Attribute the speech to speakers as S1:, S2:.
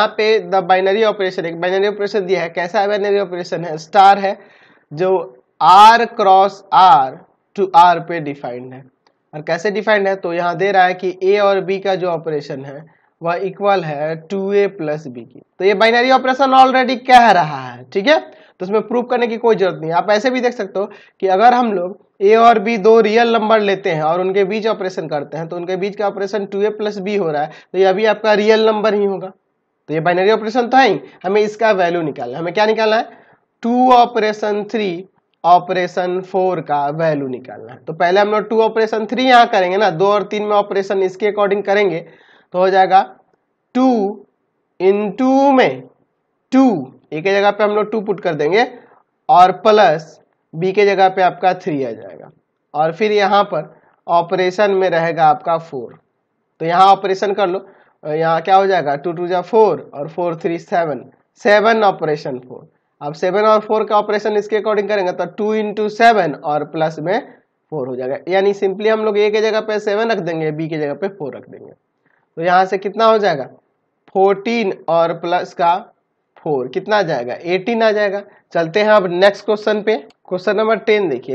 S1: यहाँ पे the binary operation एक बाइनरी ऑपरेशन दिया है कैसा बाइनरी ऑपरेशन है स्टार है जो R cross R to R पे डिफाइंड है और कैसे डिफाइंड है तो यहाँ दे रहा है कि ए और बी का जो ऑपरेशन है वह इक्वल है टू ए प्लस बी की तो ये बाइनरी ऑपरेशन ऑलरेडी कह रहा है ठीक है तो इसमें प्रूव करने की कोई जरूरत नहीं आप ऐसे भी देख सकते हो कि अगर हम लोग ए और बी दो रियल नंबर लेते हैं और उनके बीच ऑपरेशन करते हैं तो उनके बीच का operation two A plus B हो रहा है तो यह भी आपका रियल नंबर ही होगा तो ये बाइनरी ऑपरेशन तो है ही हमें इसका वैल्यू निकालना है हमें क्या निकालना है two operation three operation four का वैल्यू निकालना है तो पहले हम लोग टू ऑपरेशन थ्री यहाँ करेंगे ना दो और तीन में ऑपरेशन इसके अकॉर्डिंग करेंगे तो हो जाएगा टू इन टू में टू ए के जगह पे हम लोग टू पुट कर देंगे और प्लस बी के जगह पे आपका थ्री आ जाएगा और फिर यहाँ पर ऑपरेशन में रहेगा आपका फोर तो यहाँ ऑपरेशन कर लो यहाँ क्या हो जाएगा टू टू जा फोर और four three seven seven operation four अब सेवन और फोर का ऑपरेशन इसके अकॉर्डिंग करेंगे तो टू इंटू सेवन और प्लस में फोर हो जाएगा यानी सिंपली हम लोग ए के जगह पे सेवन रख देंगे बी के जगह पे फोर रख देंगे तो यहाँ से कितना हो जाएगा फोर्टीन और प्लस का फोर कितना आ जाएगा एटीन आ जाएगा चलते हैं अब नेक्स्ट क्वेश्चन पे क्वेश्चन नंबर टेन देखिए